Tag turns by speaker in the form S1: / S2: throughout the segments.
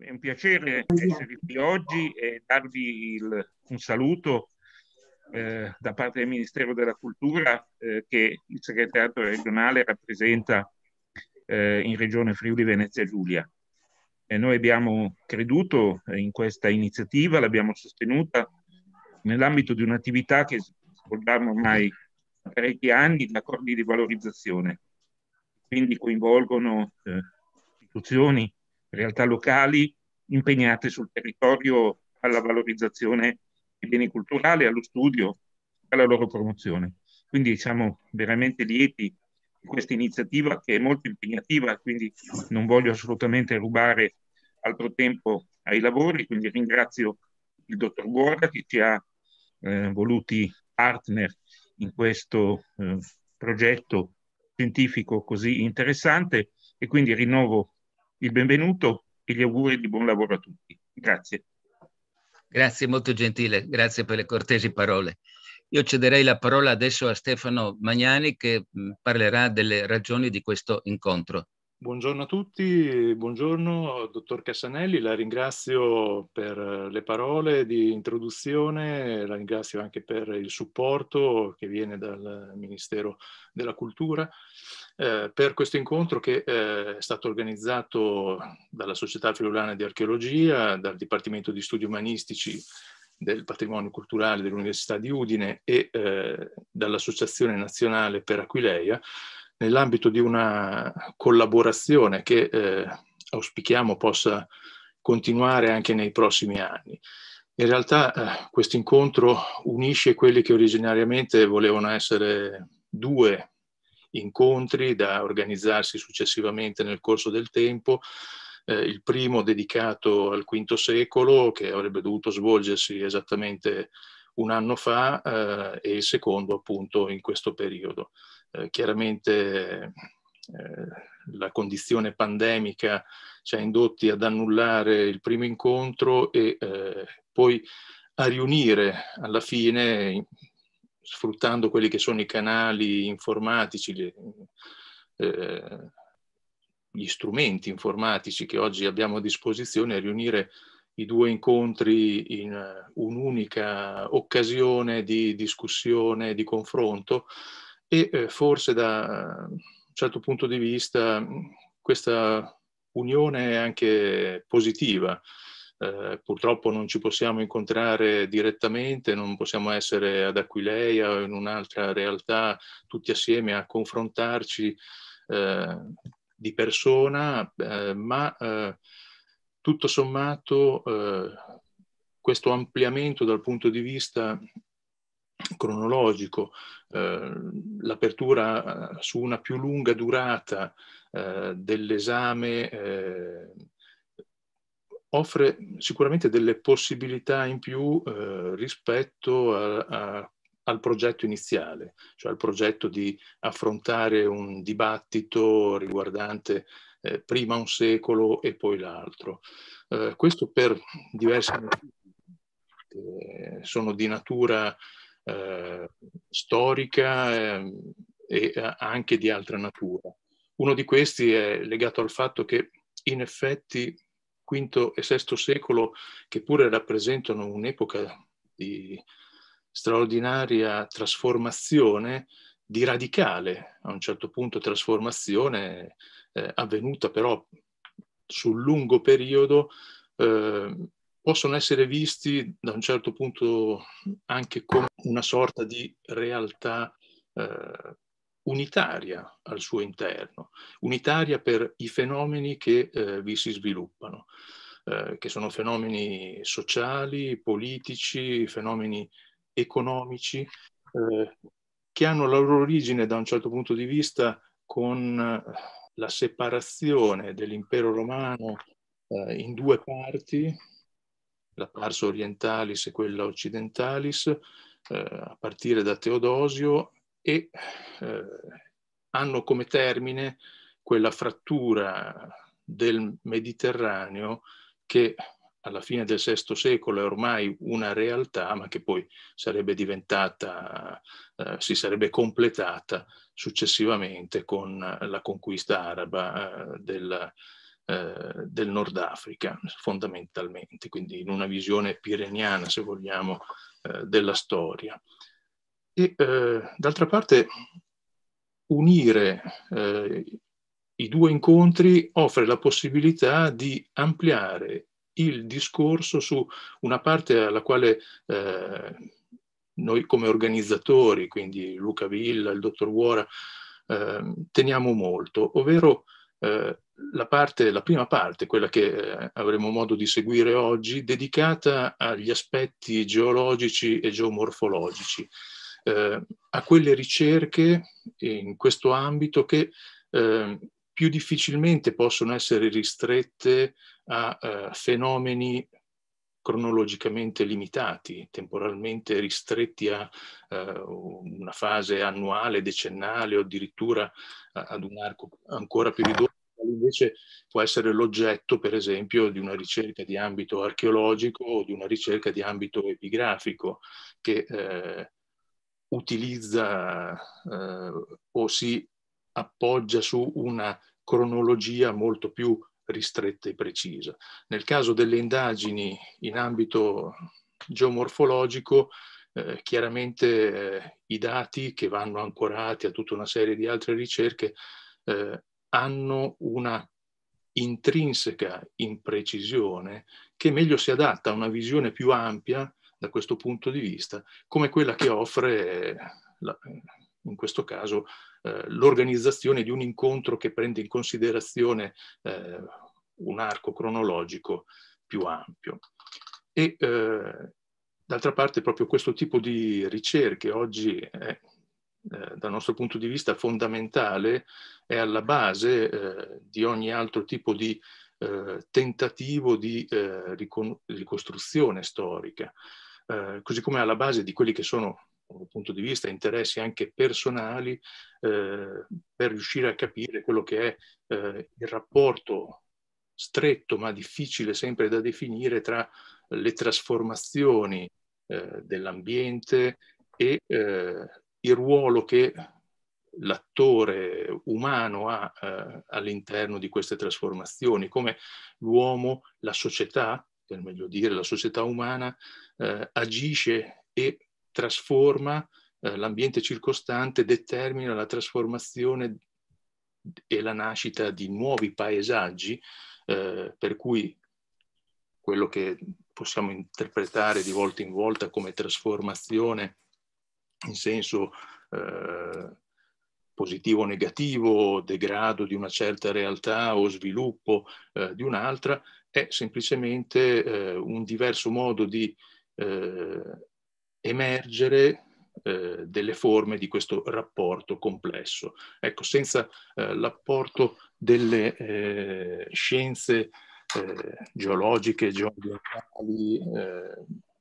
S1: è un piacere essere qui oggi e darvi il, un saluto eh, da parte del Ministero della Cultura eh, che il segretario regionale rappresenta eh, in Regione Friuli Venezia Giulia. E noi abbiamo creduto in questa iniziativa, l'abbiamo sostenuta nell'ambito di un'attività che svolgiamo ormai da parecchi anni, gli accordi di valorizzazione. Quindi coinvolgono eh, istituzioni, realtà locali impegnate sul territorio alla valorizzazione dei beni culturali, allo studio, alla loro promozione. Quindi siamo veramente lieti di questa iniziativa che è molto impegnativa, quindi non voglio assolutamente rubare altro tempo ai lavori, quindi ringrazio il dottor Guarda che ci ha eh, voluti partner in questo eh, progetto scientifico così interessante e quindi rinnovo il benvenuto e gli auguri di buon lavoro a tutti. Grazie. Grazie, molto gentile, grazie per le cortesi parole. Io cederei la parola adesso a Stefano Magnani che mm, parlerà delle ragioni di questo incontro.
S2: Buongiorno a tutti, buongiorno dottor Cassanelli, la ringrazio per le parole di introduzione, la ringrazio anche per il supporto che viene dal Ministero della Cultura eh, per questo incontro che eh, è stato organizzato dalla Società Friulana di Archeologia, dal Dipartimento di Studi Umanistici del Patrimonio Culturale dell'Università di Udine e eh, dall'Associazione Nazionale per Aquileia nell'ambito di una collaborazione che eh, auspichiamo possa continuare anche nei prossimi anni. In realtà eh, questo incontro unisce quelli che originariamente volevano essere due incontri da organizzarsi successivamente nel corso del tempo, eh, il primo dedicato al V secolo che avrebbe dovuto svolgersi esattamente un anno fa eh, e il secondo appunto in questo periodo eh, chiaramente eh, la condizione pandemica ci ha indotti ad annullare il primo incontro e eh, poi a riunire alla fine, sfruttando quelli che sono i canali informatici, le, eh, gli strumenti informatici che oggi abbiamo a disposizione, a riunire i due incontri in un'unica occasione di discussione, di confronto, e eh, forse da un certo punto di vista questa unione è anche positiva. Eh, purtroppo non ci possiamo incontrare direttamente, non possiamo essere ad Aquileia o in un'altra realtà tutti assieme a confrontarci eh, di persona, eh, ma eh, tutto sommato eh, questo ampliamento dal punto di vista cronologico, eh, l'apertura eh, su una più lunga durata eh, dell'esame eh, offre sicuramente delle possibilità in più eh, rispetto a, a, al progetto iniziale, cioè al progetto di affrontare un dibattito riguardante eh, prima un secolo e poi l'altro. questo per diversi motivi che sono di natura eh, storica eh, e eh, anche di altra natura. Uno di questi è legato al fatto che in effetti V e VI secolo, che pure rappresentano un'epoca di straordinaria trasformazione, di radicale, a un certo punto trasformazione eh, avvenuta però sul lungo periodo eh, possono essere visti da un certo punto anche come una sorta di realtà eh, unitaria al suo interno, unitaria per i fenomeni che eh, vi si sviluppano, eh, che sono fenomeni sociali, politici, fenomeni economici, eh, che hanno la loro origine da un certo punto di vista con eh, la separazione dell'impero romano eh, in due parti, la pars orientalis e quella occidentalis, eh, a partire da Teodosio, e eh, hanno come termine quella frattura del Mediterraneo che alla fine del VI secolo è ormai una realtà, ma che poi sarebbe diventata, eh, si sarebbe completata successivamente con la conquista araba eh, del, eh, del Nord Africa fondamentalmente, quindi in una visione pireniana se vogliamo eh, della storia. E eh, d'altra parte unire eh, i due incontri offre la possibilità di ampliare il discorso su una parte alla quale eh, noi come organizzatori, quindi Luca Villa, il dottor Uora, eh, teniamo molto, ovvero eh, la, parte, la prima parte, quella che eh, avremo modo di seguire oggi, dedicata agli aspetti geologici e geomorfologici, eh, a quelle ricerche in questo ambito che eh, più difficilmente possono essere ristrette a, a eh, fenomeni cronologicamente limitati, temporalmente ristretti a uh, una fase annuale, decennale o addirittura ad un arco ancora più ridotto quale invece può essere l'oggetto, per esempio, di una ricerca di ambito archeologico o di una ricerca di ambito epigrafico che eh, utilizza eh, o si appoggia su una cronologia molto più ristretta e precisa. Nel caso delle indagini in ambito geomorfologico, eh, chiaramente eh, i dati che vanno ancorati a tutta una serie di altre ricerche eh, hanno una intrinseca imprecisione che meglio si adatta a una visione più ampia da questo punto di vista, come quella che offre, eh, in questo caso, eh, l'organizzazione di un incontro che prende in considerazione eh, un arco cronologico più ampio. E d'altra parte proprio questo tipo di ricerche oggi è eh, dal nostro punto di vista fondamentale, è alla base eh, di ogni altro tipo di eh, tentativo di eh, ricostruzione storica, eh, così come alla base di quelli che sono dal punto di vista interessi anche personali per riuscire a capire quello che è il rapporto stretto ma difficile sempre da definire tra le trasformazioni dell'ambiente e eh, il ruolo che l'attore umano ha eh, all'interno di queste trasformazioni, come l'uomo, la società, per meglio dire, la società umana eh, agisce e trasforma eh, l'ambiente circostante, determina la trasformazione e la nascita di nuovi paesaggi, eh, per cui quello che possiamo interpretare di volta in volta come trasformazione in senso eh, positivo o negativo, degrado di una certa realtà o sviluppo eh, di un'altra, è semplicemente eh, un diverso modo di eh, emergere eh, delle forme di questo rapporto complesso. Ecco, senza eh, l'apporto delle scienze geologiche, geografiche,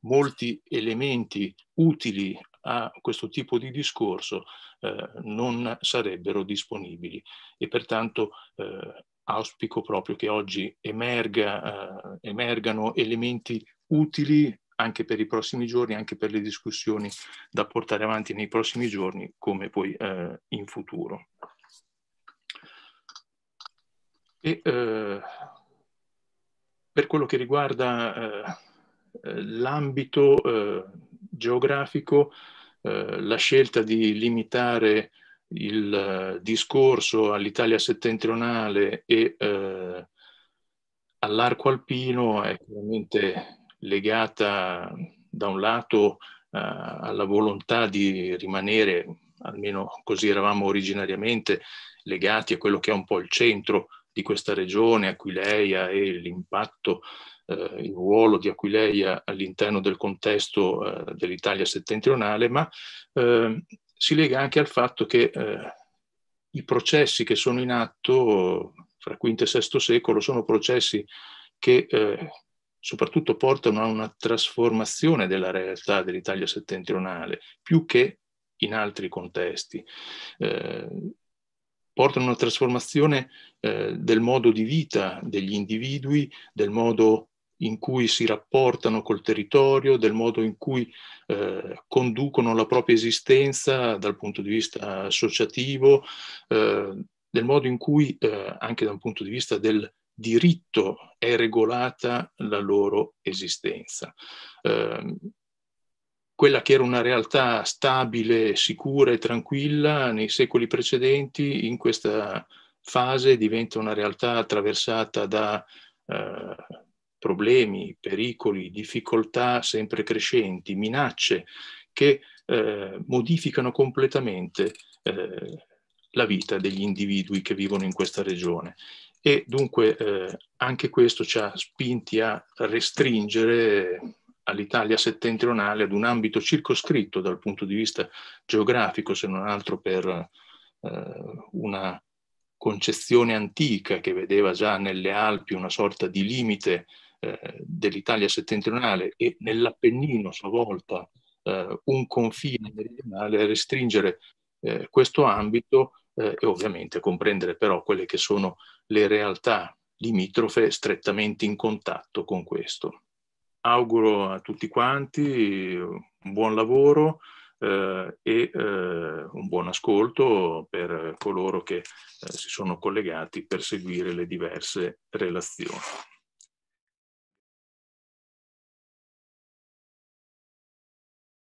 S2: molti elementi utili a questo tipo di discorso eh, non sarebbero disponibili e pertanto eh, auspico proprio che oggi emerga, eh, emergano elementi utili anche per i prossimi giorni, anche per le discussioni da portare avanti nei prossimi giorni come poi eh, in futuro. E, eh, per quello che riguarda eh, l'ambito geografico, eh, la scelta di limitare il eh, discorso all'Italia settentrionale e eh, all'arco alpino è chiaramente legata da un lato eh, alla volontà di rimanere, almeno così eravamo originariamente, legati a quello che è un po' il centro di questa regione, Aquileia e l'impatto eh, il ruolo di Aquileia all'interno del contesto eh, dell'Italia settentrionale, ma ehm, si lega anche al fatto che eh, i processi che sono in atto fra V e VI secolo sono processi che eh, soprattutto portano a una trasformazione della realtà dell'Italia settentrionale, più che in altri contesti. Eh, portano a una trasformazione eh, del modo di vita degli individui, del modo in cui si rapportano col territorio, del modo in cui eh, conducono la propria esistenza dal punto di vista associativo, eh, del modo in cui eh, anche da un punto di vista del diritto è regolata la loro esistenza. Ehm, quella che era una realtà stabile, sicura e tranquilla nei secoli precedenti, in questa fase diventa una realtà attraversata da eh, problemi, pericoli, difficoltà sempre crescenti, minacce che eh, modificano completamente eh, la vita degli individui che vivono in questa regione. E dunque eh, anche questo ci ha spinti a restringere all'Italia settentrionale ad un ambito circoscritto dal punto di vista geografico, se non altro per eh, una concezione antica che vedeva già nelle Alpi una sorta di limite eh, dell'Italia settentrionale e nell'Appennino a sua volta eh, un confine meridionale, restringere eh, questo ambito eh, e ovviamente comprendere però quelle che sono le realtà limitrofe strettamente in contatto con questo. Auguro a tutti quanti un buon lavoro eh, e eh, un buon ascolto per coloro che eh, si
S1: sono collegati per seguire le diverse relazioni.